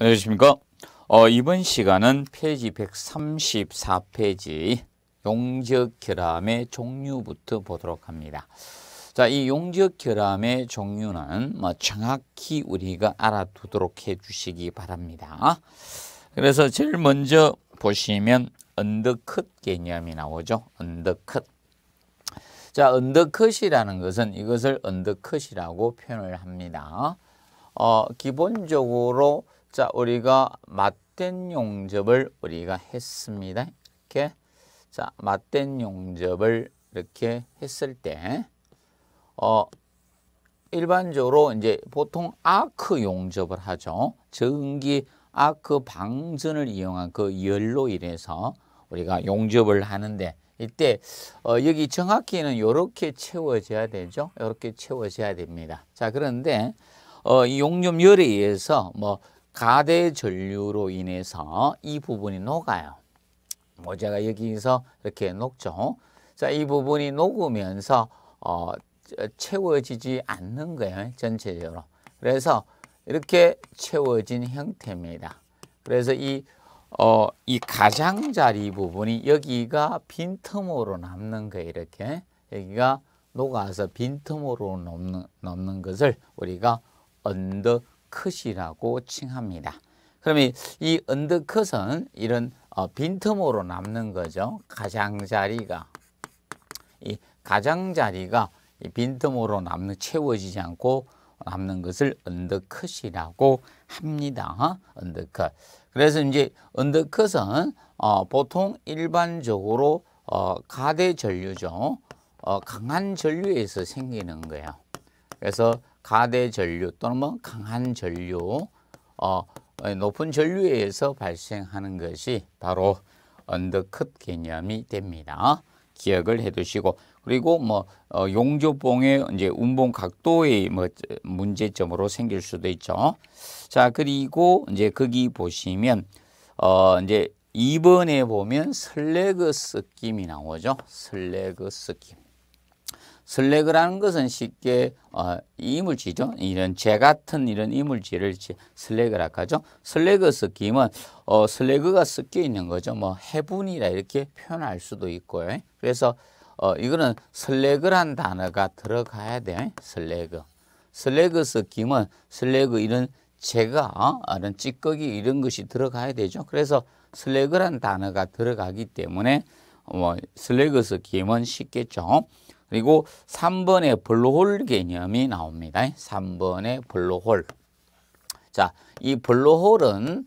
안녕하십니까. 어, 이번 시간은 페이지 134페이지 용적 결함의 종류부터 보도록 합니다. 자, 이 용적 결함의 종류는 뭐 정확히 우리가 알아두도록 해주시기 바랍니다. 그래서 제일 먼저 보시면 언더컷 개념이 나오죠. 언더컷. 자, 언더컷이라는 것은 이것을 언더컷이라고 표현을 합니다. 어, 기본적으로 자, 우리가 맞된 용접을 우리가 했습니다. 이렇게 자, 맞된 용접을 이렇게 했을 때 어, 일반적으로 이제 보통 아크 용접을 하죠. 전기 아크 방전을 이용한 그 열로 인해서 우리가 용접을 하는데 이때 어, 여기 정확히는 이렇게 채워져야 되죠. 이렇게 채워져야 됩니다. 자 그런데 어, 이 용접열에 의해서 뭐 가대 전류로 인해서 이 부분이 녹아요. 모자가 뭐 여기서 이렇게 녹죠. 자, 이 부분이 녹으면서 어, 채워지지 않는 거예요. 전체적으로. 그래서 이렇게 채워진 형태입니다. 그래서 이, 어, 이 가장자리 부분이 여기가 빈틈으로 남는 거예요. 이렇게. 여기가 녹아서 빈틈으로 넘는, 넘는 것을 우리가 언덕 언더컷이라고 칭합니다. 그러면 이 언더컷은 이런 어, 빈틈으로 남는 거죠. 가장자리가 이 가장자리가 빈틈으로 남는 채워지지 않고 남는 것을 언더컷이라고 합니다. 어? 언더컷. 그래서 이제 언더컷은 어, 보통 일반적으로 어, 가대 전류죠. 어, 강한 전류에서 생기는 거예요. 그래서 가대 전류 또는 뭐 강한 전류, 어, 예, 높은 전류에 의해서 발생하는 것이 바로 언더컷 개념이 됩니다. 기억을 해두시고 그리고 뭐 어, 용접봉의 이제 운봉 각도의 뭐 문제점으로 생길 수도 있죠. 자 그리고 이제 거기 보시면 어 이제 2번에 보면 슬래그 스킴이 나오죠. 슬래그 스킴. 슬래그라는 것은 쉽게 어, 이물질이죠. 이런 재 같은 이런 이물질을 슬래그라고 하죠. 슬래그 섞임은 어, 슬래그가 섞여 있는 거죠. 뭐 해분이라 이렇게 표현할 수도 있고요. 그래서 어, 이거는 슬래그란 단어가 들어가야 돼요. 슬래그. 슬래그 섞임은 슬래그 이런 재가 어? 이런 찌꺼기 이런 것이 들어가야 되죠. 그래서 슬래그란 단어가 들어가기 때문에 뭐 슬래그 섞임은 쉽겠죠. 그리고 3번의 블루홀 개념이 나옵니다. 3번의 블루홀 자, 이 블로홀은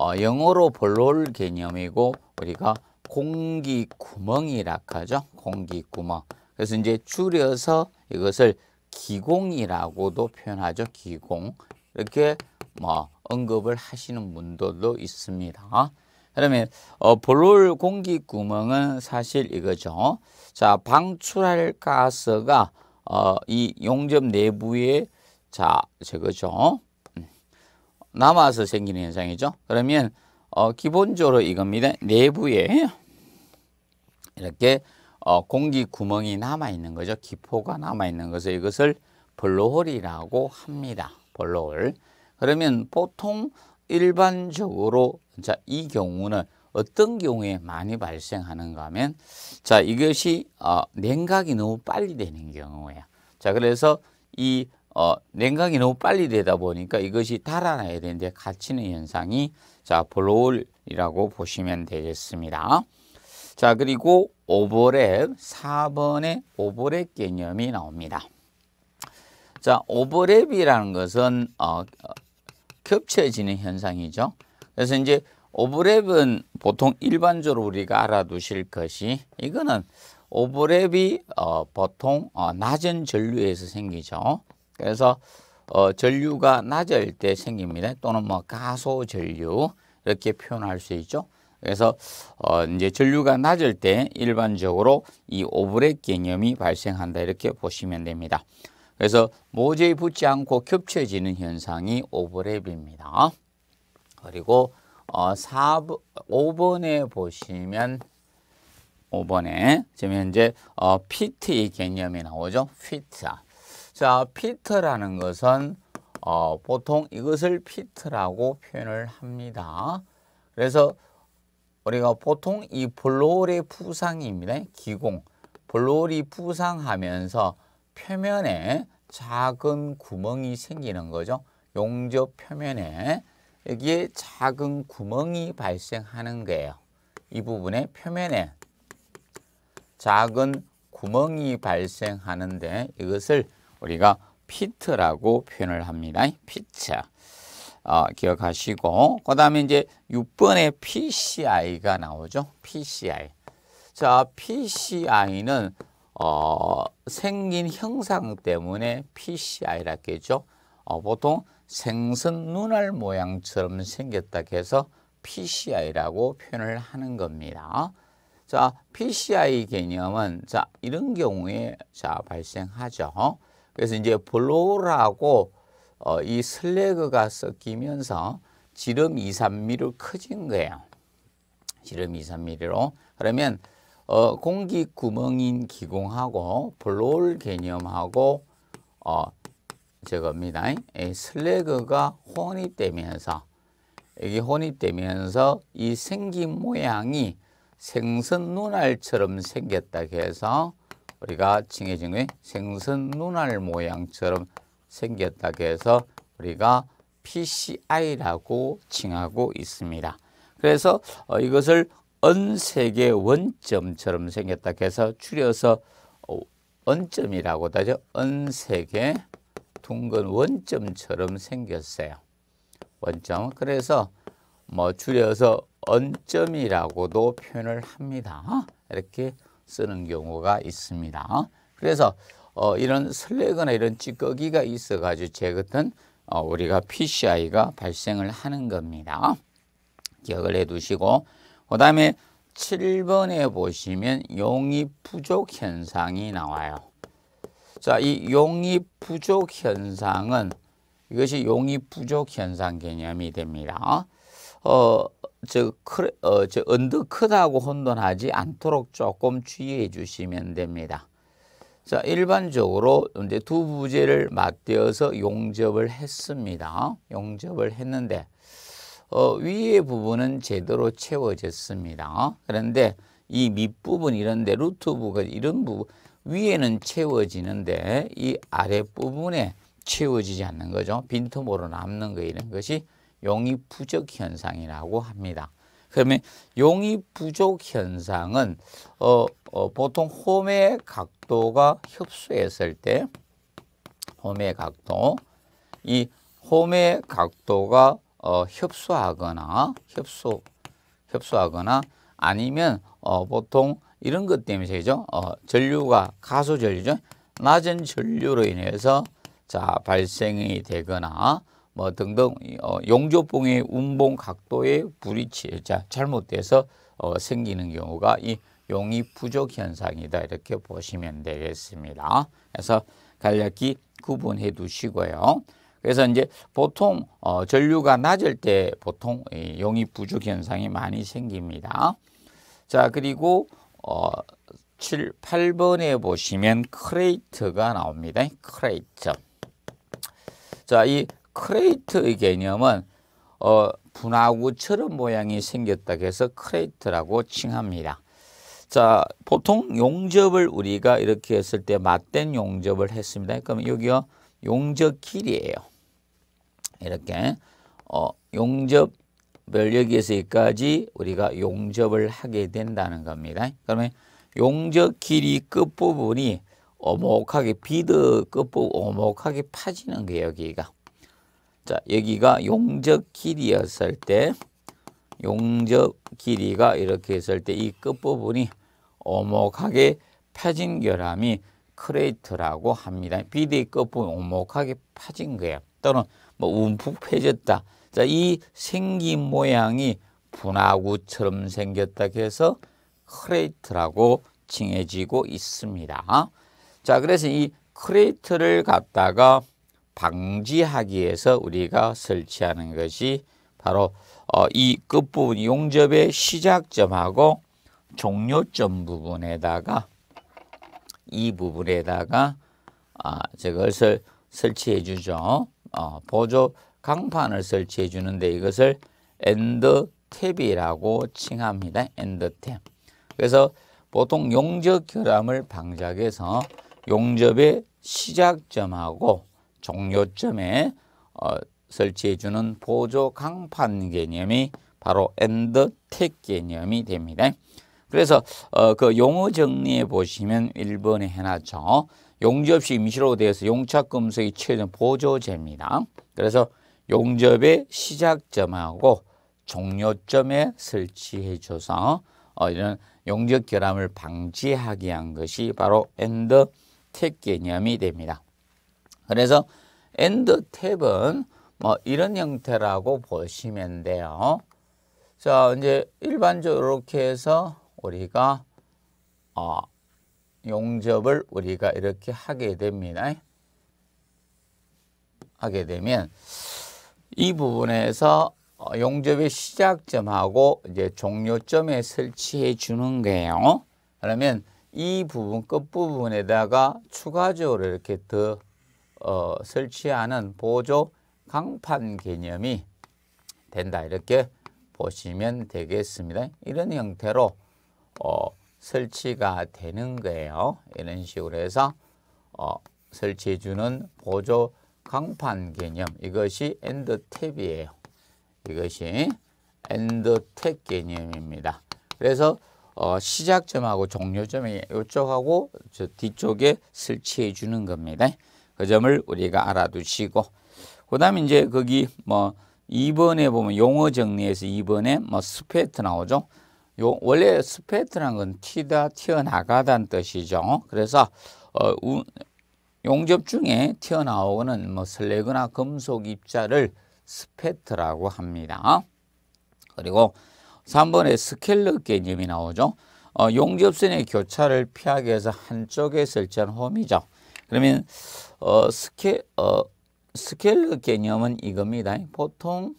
어, 영어로 블로홀 개념이고 우리가 공기 구멍이라 하죠. 공기 구멍. 그래서 이제 줄여서 이것을 기공이라고도 표현하죠. 기공. 이렇게 뭐 언급을 하시는 분들도 있습니다. 그러면 어, 블롤 공기 구멍은 사실 이거죠. 자, 방출할 가스가 어, 이 용접 내부에 자, 저거죠. 음. 남아서 생기는 현상이죠. 그러면 어, 기본적으로 이겁니다. 내부에 이렇게 어, 공기 구멍이 남아 있는 거죠. 기포가 남아 있는 것을 이것을 블로홀이라고 합니다. 블로홀. 그러면 보통 일반적으로 자, 이 경우는 어떤 경우에 많이 발생하는가 하면 자, 이것이 어, 냉각이 너무 빨리 되는 경우예요. 자, 그래서 이 어, 냉각이 너무 빨리 되다 보니까 이것이 달아나야 되는데 갇히는 현상이 자, 블로울이라고 보시면 되겠습니다. 자, 그리고 오버랩 4번의 오버랩 개념이 나옵니다. 자, 오버랩이라는 것은 어, 겹쳐지는 현상이죠. 그래서 이제 오브랩은 보통 일반적으로 우리가 알아두실 것이 이거는 오브랩이 어, 보통 어, 낮은 전류에서 생기죠. 그래서 어, 전류가 낮을 때 생깁니다. 또는 뭐 가소 전류 이렇게 표현할 수 있죠. 그래서 어, 이제 전류가 낮을 때 일반적으로 이 오브랩 개념이 발생한다 이렇게 보시면 됩니다. 그래서 모재에 붙지 않고 겹쳐지는 현상이 오버랩입니다. 그리고 어, 4번, 5번에 보시면 5번에 지금 현재 어, 피트의 개념이 나오죠. 피트. 자, 피트라는 것은 어, 보통 이것을 피트라고 표현을 합니다. 그래서 우리가 보통 이 블롤의 부상입니다. 기공. 블롤이 부상하면서 표면에 작은 구멍이 생기는 거죠. 용접 표면에 여기에 작은 구멍이 발생하는 거예요. 이 부분에 표면에 작은 구멍이 발생하는데 이것을 우리가 피트라고 표현을 합니다. 피트. 어, 기억하시고 그 다음에 이제 6번에 PCI가 나오죠. PCI. 자, PCI는 어, 생긴 형상 때문에 PCI라고 했죠. 어, 보통 생선 눈알 모양처럼 생겼다 해서 PCI라고 표현을 하는 겁니다. 자, PCI 개념은 자, 이런 경우에 자, 발생하죠. 그래서 이제 블로우라고 어, 이 슬래그가 섞이면서 지름 2, 3mm로 커진 거예요. 지름 2, 3mm로. 그러면 어, 공기 구멍인 기공하고 블로울 개념하고 어, 저겁니다. 슬래그가 혼입되면서 이게 혼입되면서 이 생긴 모양이 생선 눈알처럼 생겼다 해서 우리가 칭해진 게 생선 눈알 모양처럼 생겼다 해서 우리가 PCI라고 칭하고 있습니다. 그래서 어, 이것을 언색의 원점처럼 생겼다 해서 줄여서 어, 언점이라고 하죠. 언색의 둥근 원점처럼 생겼어요. 원점. 그래서 뭐 줄여서 언점이라고도 표현을 합니다. 이렇게 쓰는 경우가 있습니다. 그래서 어, 이런 설레거나 이런 찌꺼기가 있어가지고 제거든 어, 우리가 PCI가 발생을 하는 겁니다. 기억을 해두시고 그 다음에 7번에 보시면 용이 부족 현상이 나와요. 자, 이 용이 부족 현상은 이것이 용이 부족 현상 개념이 됩니다. 어, 저, 크, 어, 저 언더 크다고 혼돈하지 않도록 조금 주의해 주시면 됩니다. 자, 일반적으로 이제 두 부제를 맞대어서 용접을 했습니다. 용접을 했는데 어, 위의 부분은 제대로 채워졌습니다. 그런데 이 밑부분 이런데 루트 부분 이런 부분 위에는 채워지는데 이 아랫부분에 채워지지 않는 거죠. 빈틈으로 남는 거 이런 것이 용이 부족 현상이라고 합니다. 그러면 용이 부족 현상은 어, 어, 보통 홈의 각도가 협소했을 때 홈의 각도 이 홈의 각도가 어, 협소하거나 협소 협소하거나 아니면 어, 보통 이런 것 때문에 그죠? 어, 전류가 가소 전류죠. 낮은 전류로 인해서 자 발생이 되거나 뭐 등등 어, 용접봉의 운봉 각도의 불이치 자 잘못돼서 어, 생기는 경우가 이 용이 부족 현상이다 이렇게 보시면 되겠습니다. 그래서 간략히 구분해 두시고요. 그래서 이제 보통 어, 전류가 낮을 때 보통 용이 부족 현상이 많이 생깁니다. 자 그리고 어, 7, 8번에 보시면 크레이트가 나옵니다. 크레이트. 자, 이 크레이트의 개념은 어, 분화구처럼 모양이 생겼다 해서 크레이트라고 칭합니다. 자, 보통 용접을 우리가 이렇게 했을 때 맞댄 용접을 했습니다. 그럼 여기요. 용접 길이에요. 이렇게 어, 용접 멸력에서까지 우리가 용접을 하게 된다는 겁니다. 그러면 용접 길이 끝부분이 오목하게 비드 끝부분 오목하게 파지는 게 여기가 자 여기가 용접 길이었을 때 용접 길이가 이렇게 했을 때 이 끝부분이 오목하게 파진 결함이 크레이트라고 합니다. 비드의 끝부분 오목하게 파진 거예요. 또는 뭐 움푹 패졌다. 자, 이 생긴 모양이 분화구처럼 생겼다 해서 크레이트라고 칭해지고 있습니다. 자, 그래서 이 크레이트를 갖다가 방지하기 위해서 우리가 설치하는 것이 바로 어, 이 끝부분 용접의 시작점하고 종료점 부분에다가 이 부분에다가 아, 저것을 설치해 주죠. 어, 보조 강판을 설치해 주는데 이것을 엔더탭이라고 칭합니다. 엔더탭. 그래서 보통 용접 결함을 방지해서 용접의 시작점하고 종료점에 어, 설치해 주는 보조 강판 개념이 바로 엔더탭 개념이 됩니다. 그래서 어, 그 용어 정리해 보시면 1번에 해놨죠. 용접시 임시로 되어서 용착검색이 최종 보조제입니다. 그래서 용접의 시작점하고 종료점에 설치해줘서 어, 이런 용접 결함을 방지하기위한 것이 바로 엔더탭 개념이 됩니다. 그래서 엔더 탭은 뭐 이런 형태라고 보시면 돼요. 자, 이제 일반적으로 이렇게 해서 우리가 어, 용접을 우리가 이렇게 하게 됩니다. 하게 되면 이 부분에서 어, 용접의 시작점하고 이제 종료점에 설치해 주는 거예요. 그러면 이 부분 끝부분에다가 추가적으로 이렇게 더 어, 설치하는 보조 강판 개념이 된다 이렇게 보시면 되겠습니다. 이런 형태로 어, 설치가 되는 거예요. 이런 식으로 해서 어, 설치해주는 보조 강판 개념 이것이 엔드 탭이에요. 이것이 엔드 탭 개념입니다. 그래서 어, 시작점하고 종료점이 이쪽하고 저 뒤쪽에 설치해 주는 겁니다. 그 점을 우리가 알아두시고 그 다음에 이제 거기 뭐 2번에 보면 용어 정리에서 2번에 뭐 스페트 나오죠. 요 원래 스페트란 건 튀다 튀어나가다는 뜻이죠. 그래서 어, 용접 중에 튀어나오는 뭐 슬래그나 금속 입자를 스페트라고 합니다. 그리고 3번에 스켈러 개념이 나오죠. 어, 용접선의 교차를 피하기 위해서 한쪽에 설치한 홈이죠. 그러면 어, 스케, 어, 스켈러 개념은 이겁니다. 보통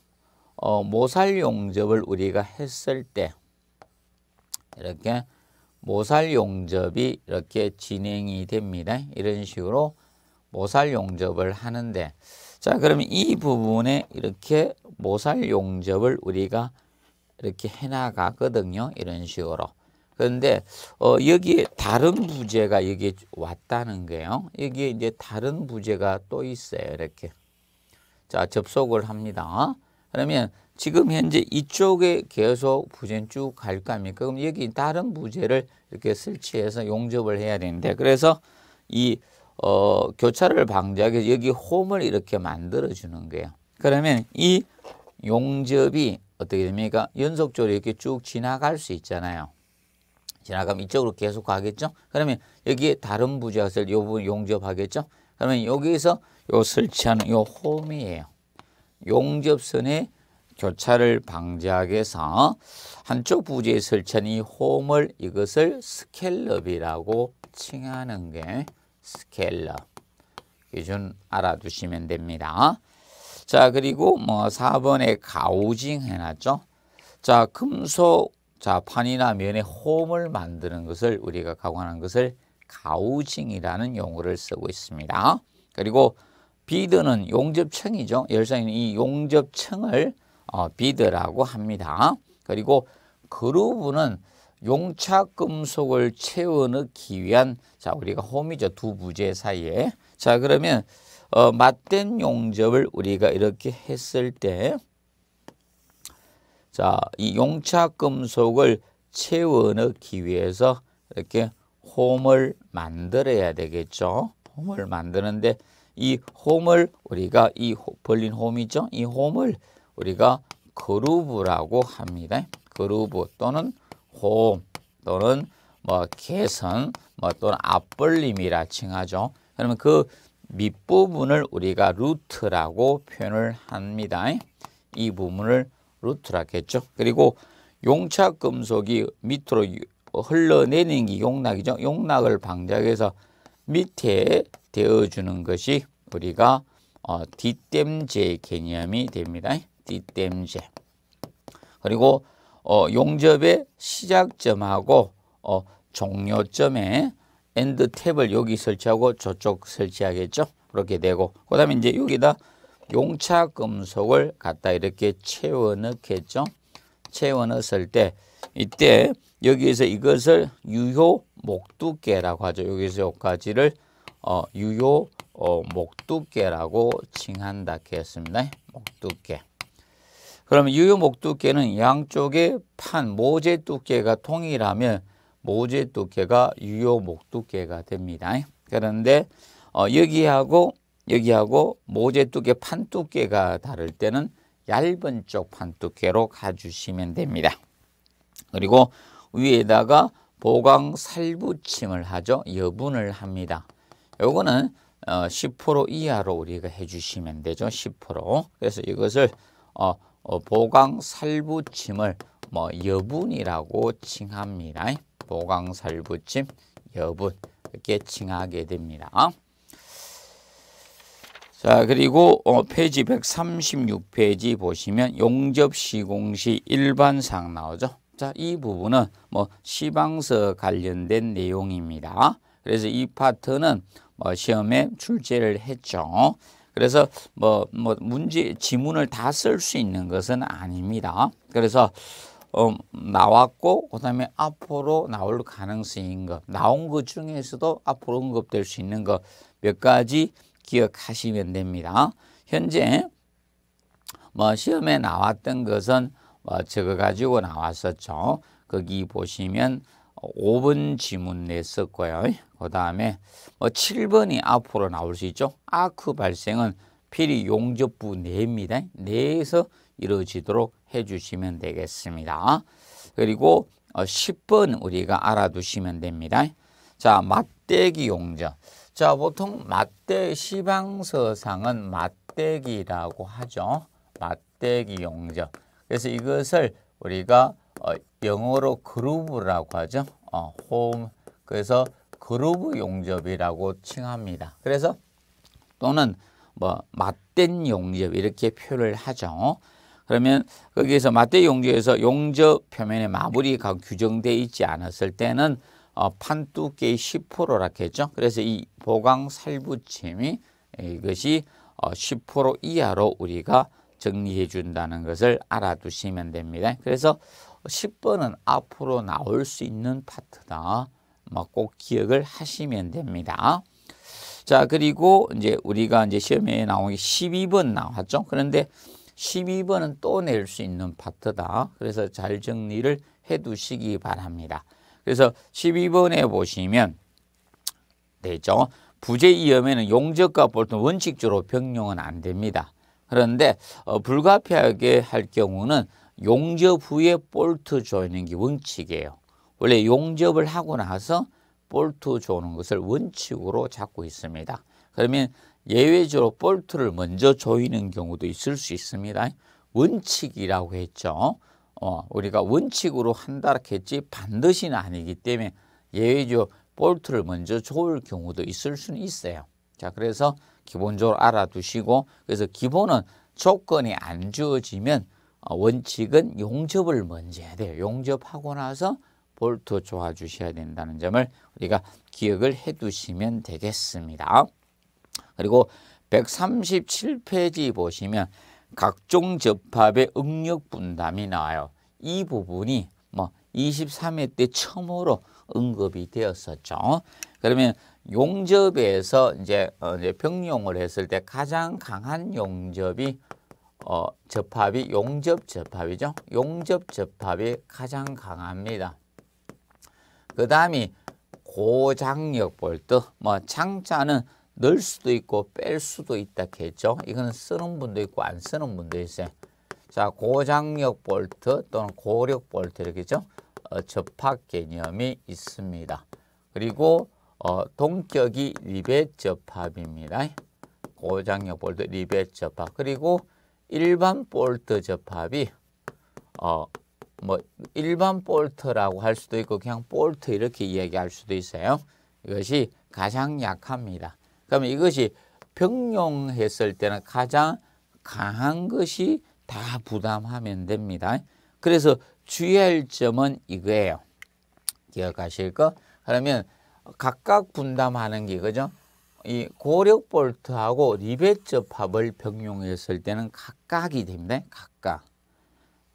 어, 모살 용접을 우리가 했을 때 이렇게 모살 용접이 이렇게 진행이 됩니다. 이런 식으로 모살 용접을 하는데 자 그러면 이 부분에 이렇게 모살 용접을 우리가 이렇게 해나가거든요. 이런 식으로. 그런데 어, 여기에 다른 부재가 여기 에 왔다는 거예요. 여기에 이제 다른 부재가 또 있어요. 이렇게. 자 접속을 합니다. 그러면 지금 현재 이쪽에 계속 부재는 쭉갈거니까 그럼 여기 다른 부재를 이렇게 설치해서 용접을 해야 되는데 그래서 이 어, 교차를 방지하기 위해서 여기 홈을 이렇게 만들어 주는 거예요. 그러면 이 용접이 어떻게 됩니까? 연속적으로 이렇게 쭉 지나갈 수 있잖아요. 지나가면 이쪽으로 계속 가겠죠? 그러면 여기에 다른 부재가 있을 요 부분 용접하겠죠? 그러면 여기에서 요 설치하는 요 홈이에요. 용접선의 교차를 방지하기 위해서 한쪽 부지에 설치한 이 홈을 이것을 스켈럽이라고 칭하는 게 스켈럽 기준 알아두시면 됩니다. 자 그리고 뭐 4번에 가우징 해놨죠. 자 금속 자 판이나 면에 홈을 만드는 것을 우리가 가관한 것을 가우징이라는 용어를 쓰고 있습니다. 그리고 비드는 용접층이죠. 열성에이 용접층을 어, 비드라고 합니다. 그리고 그루브는 용착 금속을 채워넣기 위한 자 우리가 홈이죠 두 부재 사이에 자 그러면 어, 맞댄 용접을 우리가 이렇게 했을 때 자, 이 용착 금속을 채워 넣기 위해서 이렇게 홈을 만들어야 되겠죠. 홈을 만드는데 이 홈을 우리가 이 벌린 홈이죠. 이 홈을 우리가 그루브라고 합니다. 그루브 또는 홈 또는 뭐 개선 뭐 또는 앞벌림이라 칭하죠. 그러면 그 밑부분을 우리가 루트라고 표현을 합니다. 이 부분을 루트라고 죠 그리고 용착 금속이 밑으로 뭐 흘러내리는 게 용락이죠. 용락을 방지하기 위해서 밑에 되어주는 것이 우리가 어, 뒷땜제 개념이 됩니다. 뒷댐제. 그리고 어, 용접의 시작점하고 어, 종료점에 엔드 탭을 여기 설치하고 저쪽 설치하겠죠. 그렇게 되고 그 다음에 이제 여기다 용차 금속을 갖다 이렇게 채워 넣겠죠. 채워 넣었을 때 이때 여기에서 이것을 유효 목두께라고 하죠. 여기서 여기까지를 어, 유효 어, 목두께라고 칭한다 했습니다. 목두께. 그러 유효 목두께는 양쪽의 판 모재 두께가 동일하면 모재 두께가 유효 목두께가 됩니다. 그런데 어, 여기하고 여기하고 모재 두께 판 두께가 다를 때는 얇은 쪽 판 두께로 가주시면 됩니다. 그리고 위에다가 보강 살붙임을 하죠. 여분을 합니다. 요거는 어, 10% 이하로 우리가 해주시면 되죠. 10%. 그래서 이것을 어, 어, 보강살부침을 뭐 여분이라고 칭합니다. 보강살부침 여분 이렇게 칭하게 됩니다. 자 그리고 어, 페이지 136페이지 보시면 용접시공시 일반상 나오죠. 자 이 부분은 뭐 시방서 관련된 내용입니다. 그래서 이 파트는 뭐 시험에 출제를 했죠. 그래서 뭐, 뭐 문제 지문을 다 쓸 수 있는 것은 아닙니다. 그래서 어, 나왔고 그다음에 앞으로 나올 가능성인 것 나온 것 중에서도 앞으로 언급될 수 있는 것 몇 가지 기억하시면 됩니다. 현재 뭐 시험에 나왔던 것은 뭐 적어 가지고 나왔었죠. 거기 보시면 5번 지문 냈었고요. 그 다음에 뭐 7번이 앞으로 나올 수 있죠. 아크 발생은 필히 용접부 내입니다. 내에서 이루어지도록 해주시면 되겠습니다. 그리고 10번 어, 우리가 알아두시면 됩니다. 자, 맞대기 용접. 자, 보통 맞대 시방서상은 맞대기라고 하죠. 맞대기 용접. 그래서 이것을 우리가 어, 영어로 그루브라고 하죠. 어, 홈 그래서 그루브 용접이라고 칭합니다. 그래서 또는 뭐 맞댄 용접 이렇게 표를 하죠. 그러면 거기에서 맞대 용접에서 용접 표면에 마무리가 규정돼 있지 않았을 때는 어, 판두께의 10%라고 했죠. 그래서 이 보강 살부침이 이것이 어, 10% 이하로 우리가 정리해 준다는 것을 알아두시면 됩니다. 그래서 10번은 앞으로 나올 수 있는 파트다. 꼭 기억을 하시면 됩니다. 자, 그리고 이제 우리가 이제 시험에 나온 게 12번 나왔죠. 그런데 12번은 또 낼 수 있는 파트다. 그래서 잘 정리를 해 두시기 바랍니다. 그래서 12번에 보시면 되죠. 부재 위험에는 용적과 볼턴 원칙적으로 변경은 안 됩니다. 그런데 어, 불가피하게 할 경우는 용접 후에 볼트 조이는 게 원칙이에요. 원래 용접을 하고 나서 볼트 조는 것을 원칙으로 잡고 있습니다. 그러면 예외적으로 볼트를 먼저 조이는 경우도 있을 수 있습니다. 원칙이라고 했죠. 어, 우리가 원칙으로 한다 했지 반드시는 아니기 때문에 예외적으로 볼트를 먼저 조을 경우도 있을 수는 있어요. 자, 그래서 기본적으로 알아두시고 그래서 기본은 조건이 안 주어지면 어, 원칙은 용접을 먼저 해야 돼요. 용접하고 나서 볼트 조아 주셔야 된다는 점을 우리가 기억을 해 두시면 되겠습니다. 그리고 137페이지 보시면 각종 접합의 응력 분담이 나와요. 이 부분이 뭐 23회 때 처음으로 언급이 되었었죠. 그러면 용접에서 어, 이제 병용을 했을 때 가장 강한 용접이 어, 접합이 용접 접합이죠. 용접 접합이 가장 강합니다. 그 다음이 고장력 볼트. 뭐 장자는 넣을 수도 있고 뺄 수도 있다겠죠. 이거는 쓰는 분도 있고 안 쓰는 분도 있어요. 자, 고장력 볼트 또는 고력 볼트 이렇게죠. 어, 접합 개념이 있습니다. 그리고 어, 동격이 리벳 접합입니다. 고장력 볼트 리벳 접합. 그리고 일반 볼트 접합이 어 뭐 일반 볼트라고 할 수도 있고 그냥 볼트 이렇게 이야기할 수도 있어요. 이것이 가장 약합니다. 그러면 이것이 병용했을 때는 가장 강한 것이 다 부담하면 됩니다. 그래서 주의할 점은 이거예요. 기억하실 거. 그러면 각각 분담하는 게 그죠? 이 고력 볼트하고 리벳접합을 병용했을 때는 각각이 됩니다. 각각.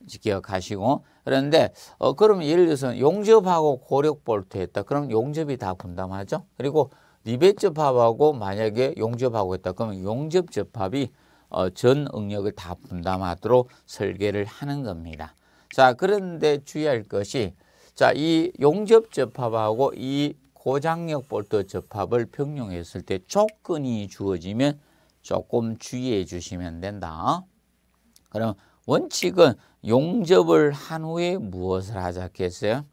기억하시고 그런데 어 그러면 예를 들어서 용접하고 고력 볼트 했다. 그럼 용접이 다 분담하죠. 그리고 리벳접합하고 만약에 용접하고 했다. 그러면 용접 접합이 어, 전 응력을 다 분담하도록 설계를 하는 겁니다. 자, 그런데 주의할 것이 자, 이 용접 접합하고 이 고장력 볼트 접합을 병용했을 때 조건이 주어지면 조금 주의해 주시면 된다. 그럼 원칙은 용접을 한 후에 무엇을 하자겠어요?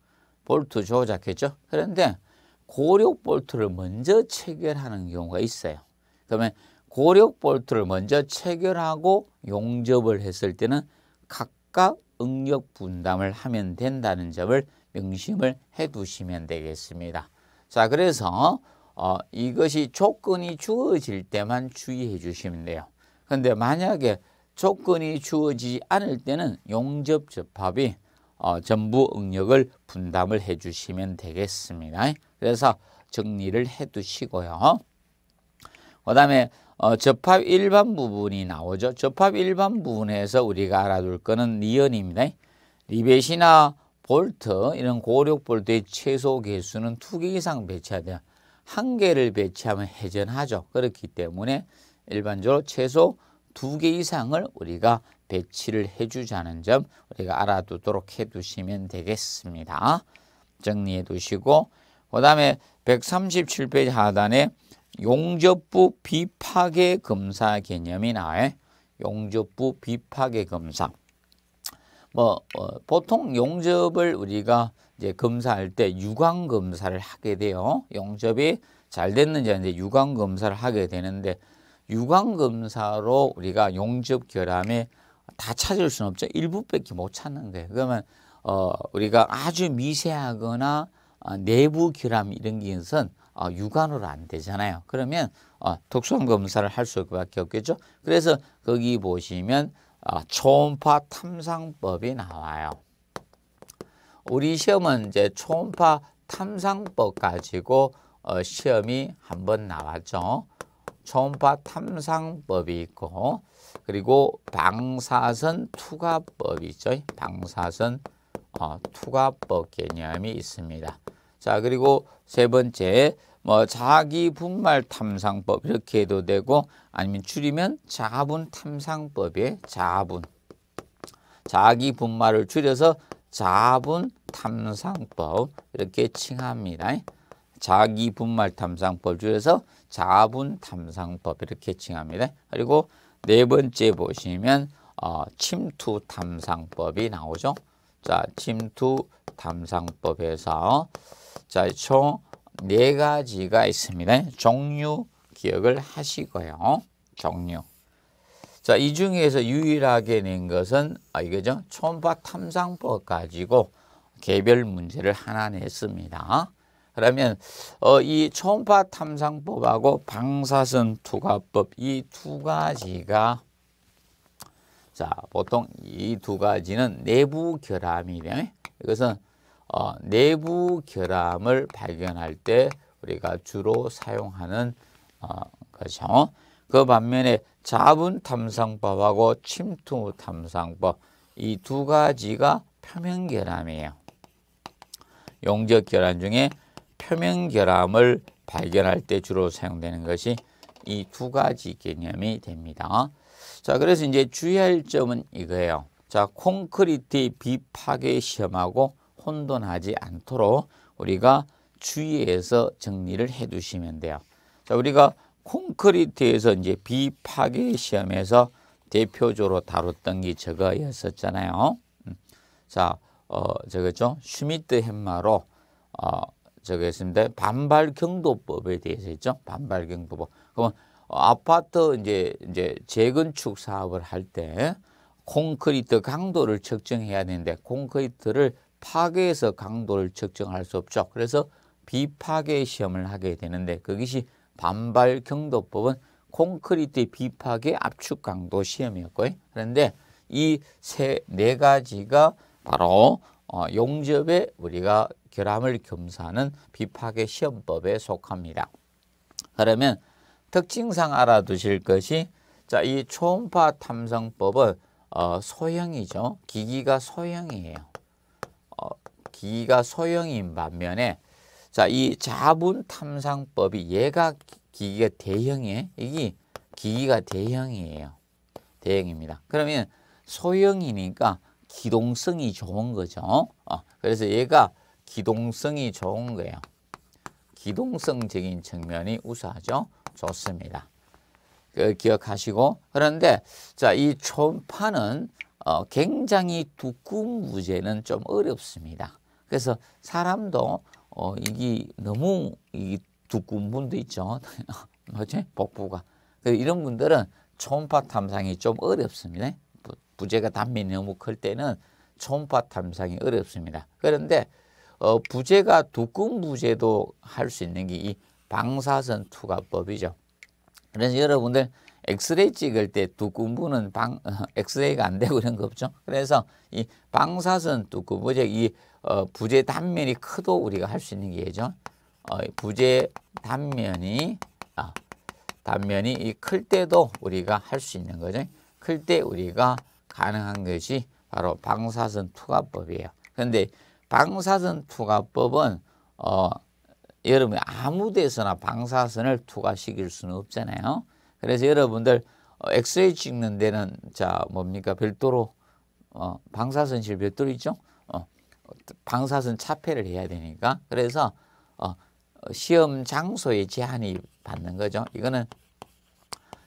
볼트 조작했죠. 그런데 고력 볼트를 먼저 체결하는 경우가 있어요. 그러면 고력 볼트를 먼저 체결하고 용접을 했을 때는 각각 응력 분담을 하면 된다는 점을 명심을 해 두시면 되겠습니다. 자, 그래서 어, 이것이 조건이 주어질 때만 주의해 주시면 돼요. 근데 만약에 조건이 주어지지 않을 때는 용접 접합이 어, 전부 응력을 분담을 해 주시면 되겠습니다. 그래서 정리를 해 두시고요. 그 다음에 어, 접합 일반 부분이 나오죠. 접합 일반 부분에서 우리가 알아둘 것은 니언입니다 리벳이나 볼트 이런 고력 볼트의 최소 개수는 두 개 이상 배치하면 한 개를 배치하면 회전하죠. 그렇기 때문에 일반적으로 최소 두 개 이상을 우리가 배치를 해주자는 점 우리가 알아두도록 해두시면 되겠습니다. 정리해 두시고 그 다음에 137페이지 하단에 용접부 비파괴 검사 개념이 나와요. 용접부 비파괴 검사. 뭐 어, 보통 용접을 우리가 이제 검사할 때 유광 검사를 하게 돼요. 용접이 잘 됐는지 이제 유광 검사를 하게 되는데 유광 검사로 우리가 용접 결함에 다 찾을 수는 없죠. 일부밖에 못 찾는 거예요. 그러면 어, 우리가 아주 미세하거나 어, 내부 결함 이런 것은 어, 아, 육안으로 안 되잖아요. 그러면 어, 아, 독성 검사를 할 수밖에 없겠죠. 그래서 거기 보시면 아, 초음파 탐상법이 나와요. 우리 시험은 이제 초음파 탐상법 가지고 어, 시험이 한번 나왔죠. 초음파 탐상법이 있고 그리고 방사선 투과법이 있죠. 방사선 어, 투과법 개념이 있습니다. 자, 그리고 세 번째 뭐 자기 분말 탐상법 이렇게 해도 되고 아니면 줄이면 자분 탐상법에 자분 자기 분말을 줄여서 자분 탐상법 이렇게 칭합니다. 자기 분말 탐상법 줄여서 자분 탐상법 이렇게 칭합니다. 그리고 네 번째 보시면 어, 침투 탐상법이 나오죠. 자, 침투 탐상법에서 자, 총 네 가지가 있습니다. 종류 기억을 하시고요. 종류. 자, 이 중에서 유일하게 낸 것은 아, 이거죠. 촌밭 탐상법 가지고 개별 문제를 하나 냈습니다. 그러면 어, 이 초음파 탐상법하고 방사선 투과법 이 두 가지가 자 보통 이 두 가지는 내부 결함이래. 이것은 어, 내부 결함을 발견할 때 우리가 주로 사용하는 어, 거죠. 그 반면에 잡은 탐상법하고 침투 탐상법 이 두 가지가 표면 결함이에요. 용적 결함 중에 표면 결함을 발견할 때 주로 사용되는 것이 이 두 가지 개념이 됩니다. 자, 그래서 이제 주의할 점은 이거예요. 자, 콘크리트 비파괴 시험하고 혼돈하지 않도록 우리가 주의해서 정리를 해 두시면 돼요. 자, 우리가 콘크리트에서 이제 비파괴 시험에서 대표적으로 다뤘던 게 저거였었잖아요. 음. 자, 어, 저거죠. 슈미트 햄마로, 어, 저거 였습니다 반발 경도법에 대해서 했죠. 반발 경도법. 그러면 아파트 이제, 이제 재건축 사업을 할 때 콘크리트 강도를 측정해야 되는데 콘크리트를 파괴에서 강도를 측정할 수 없죠. 그래서 비파괴 시험을 하게 되는데 그것이 반발 경도법은 콘크리트 비파괴 압축 강도 시험이었고요. 그런데 이 세 네 가지가 바로 어, 용접에 우리가 결함을 겸사하는 비파괴 시험법에 속합니다. 그러면 특징상 알아두실 것이 자, 이 초음파 탐성법은 어, 소형이죠. 기기가 소형이에요. 기가 소형인 반면에 자, 이 자분 탐상법이 얘가 기기가 대형이에요. 이게 기기가 대형이에요. 대형입니다. 그러면 소형이니까 기동성이 좋은 거죠. 어, 그래서 얘가 기동성이 좋은 거예요. 기동성적인 측면이 우수하죠. 좋습니다. 그 기억하시고 그런데 자이 초파는 어, 굉장히 두꺼운 무제는 좀 어렵습니다. 그래서 사람도 어, 이게 너무 이 두꺼운 분도 있죠. 뭐지? 복부가. 그 이런 분들은 초음파 탐상이 좀 어렵습니다. 부재가 단면이 너무 클 때는 초음파 탐상이 어렵습니다. 그런데 어, 부재가 두꺼운 부재도 할 수 있는 게 이 방사선 투과법이죠. 그래서 여러분들 엑스레이 찍을 때 두꺼운 방 엑스레이가 안 되고 이런 거 없죠. 그래서 이 방사선 두꺼운 부재 이 어, 부재 단면이 크도 우리가 할 수 있는 게죠 어, 부재 단면이 아, 단면이 이 클 때도 우리가 할 수 있는 거죠. 클 때 우리가 가능한 것이 바로 방사선 투과법이에요. 그런데 방사선 투과법은 어, 여러분 아무 데서나 방사선을 투과시킬 수는 없잖아요. 그래서 여러분들 어, 엑스레이 찍는 데는 자 뭡니까 별도로 어, 방사선실 별도로 있죠. 방사선 차폐를 해야 되니까 그래서 어, 시험 장소에 제한이 받는 거죠. 이거는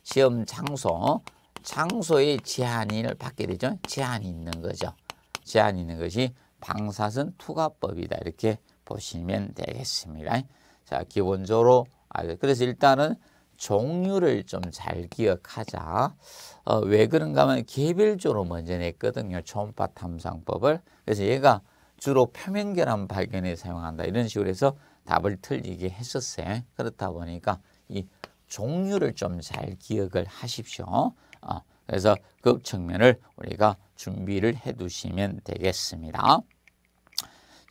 시험 장소, 장소에 제한을 받게 되죠. 제한이 있는 거죠. 제한이 있는 것이 방사선 투과법이다. 이렇게 보시면 되겠습니다. 자, 기본적으로 그래서 일단은 종류를 좀 잘 기억하자. 어, 왜 그런가 하면 개별적으로 먼저 냈거든요. 초음파 탐상법을. 그래서 얘가 주로 표면결함 발견에 사용한다. 이런 식으로 해서 답을 틀리게 했었어요. 그렇다 보니까 이 종류를 좀 잘 기억을 하십시오. 어, 그래서 그 측면을 우리가 준비를 해 두시면 되겠습니다.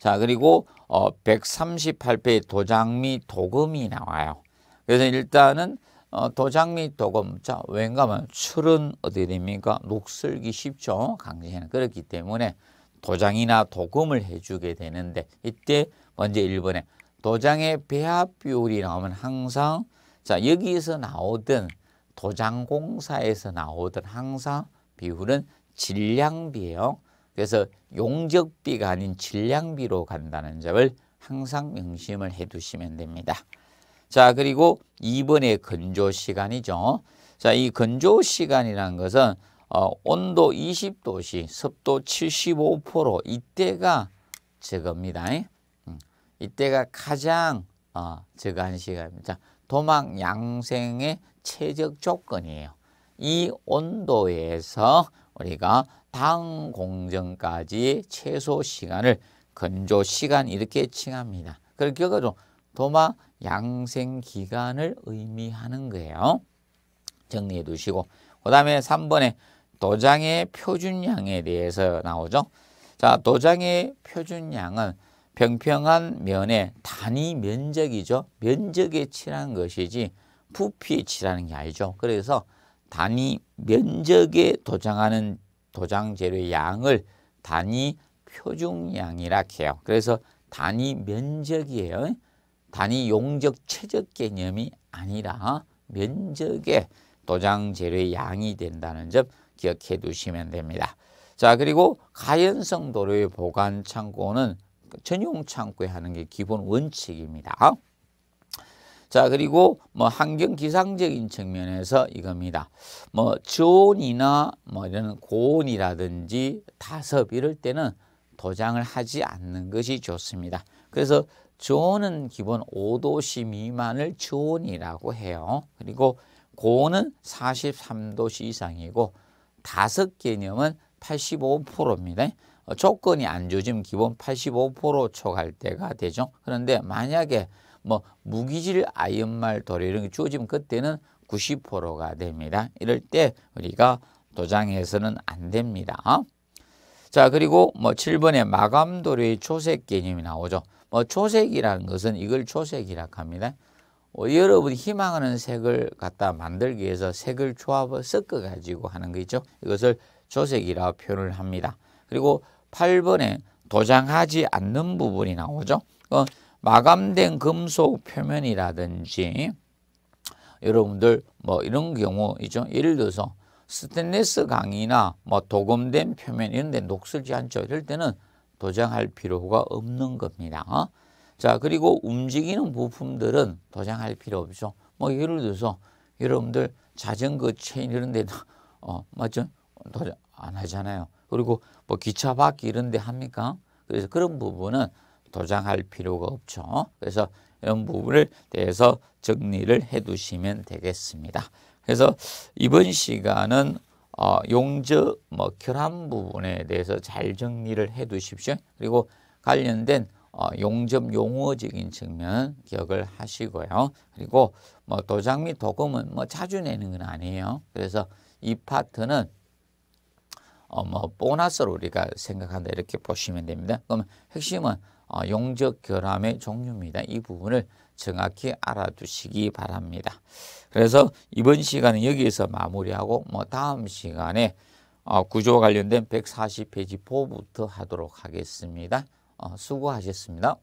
자 그리고 어, 138페이지 도장 미 도금이 나와요. 그래서 일단은 어, 도장 미 도금, 자 왠가면 출은 어디게 됩니까? 녹슬기 쉽죠. 강제는 그렇기 때문에 도장이나 도금을 해주게 되는데 이때 먼저 1번에 도장의 배합 비율이 나오면 항상 자여기서 나오든 도장공사에서 나오든 항상 비율은 질량비예요. 그래서 용적비가 아닌 질량비로 간다는 점을 항상 명심을 해두시면 됩니다. 자 그리고 2번의 건조 시간이죠. 자이 건조 시간이라는 것은 어, 온도 20도씨, 습도 75% 이때가 제거니다 음, 이때가 가장 어, 제한 시간입니다. 도막 양생의 최적 조건이에요. 이 온도에서 우리가 당 공정까지 최소 시간을 건조 시간 이렇게 칭합니다. 그걸 결과적으로 도마 양생 기간을 의미하는 거예요. 정리해 두시고 그 다음에 3번에 도장의 표준량에 대해서 나오죠. 자, 도장의 표준량은 평평한 면의 단위 면적이죠. 면적에 칠한 것이지 부피에 칠하는 게 아니죠. 그래서 단위 면적에 도장하는 도장 재료의 양을 단위 표준량이라 해요. 그래서 단위 면적이에요. 단위 용적 최적 개념이 아니라 면적에 도장 재료의 양이 된다는 점 기억해 두시면 됩니다. 자 그리고 가연성 도료의 보관 창고는 전용 창고에 하는 게 기본 원칙입니다. 자 그리고 뭐 환경 기상적인 측면에서 이겁니다. 뭐 저온이나 뭐 이런 고온이라든지 다섭 이럴 때는 도장을 하지 않는 것이 좋습니다. 그래서 저온은 기본 5도씨 미만을 저온이라고 해요. 그리고 고온은 43도씨 이상이고 다섯 개념은 85%입니다. 어, 조건이 안 좋으면 기본 85% 초갈 때가 되죠. 그런데 만약에 뭐 무기질 아연말 도래 이런 게 주어지면 그때는 90%가 됩니다. 이럴 때 우리가 도장해서는 안 됩니다. 자 그리고 뭐 7번에 마감도래의 초색 개념이 나오죠. 뭐 초색이라는 것은 이걸 초색이라고 합니다. 뭐 여러분이 희망하는 색을 갖다 만들기 위해서 색을 조합을 섞어 가지고 하는 거죠. 이것을 조색이라 표현을 합니다. 그리고 8번에 도장하지 않는 부분이 나오죠. 어, 마감된 금속 표면이라든지 여러분들 뭐 이런 경우 있죠. 예를 들어서 스테인레스 강이나 뭐 도금된 표면 이런 데 녹슬지 않죠. 이럴 때는 도장할 필요가 없는 겁니다. 어? 자 그리고 움직이는 부품들은 도장할 필요 없죠. 뭐 예를 들어서 여러분들 자전거 체인 이런 데도 어 맞죠? 도장 안 하잖아요. 그리고 뭐 기차 바퀴 이런 데 합니까? 그래서 그런 부분은 도장할 필요가 없죠. 그래서 이런 부분을 대해서 정리를 해 두시면 되겠습니다. 그래서 이번 시간은 어, 용저 뭐 결함 부분에 대해서 잘 정리를 해 두십시오. 그리고 관련된 어, 용접 용어적인 측면 기억을 하시고요. 그리고 뭐 도장 및 도금은 뭐 자주 내는 건 아니에요. 그래서 이 파트는 어, 뭐 보너스로 우리가 생각한다 이렇게 보시면 됩니다. 그러면 핵심은 어, 용접 결함의 종류입니다. 이 부분을 정확히 알아두시기 바랍니다. 그래서 이번 시간은 여기에서 마무리하고 뭐 다음 시간에 어, 구조 관련된 140페이지 4부터 하도록 하겠습니다. 어, 수고하셨습니다.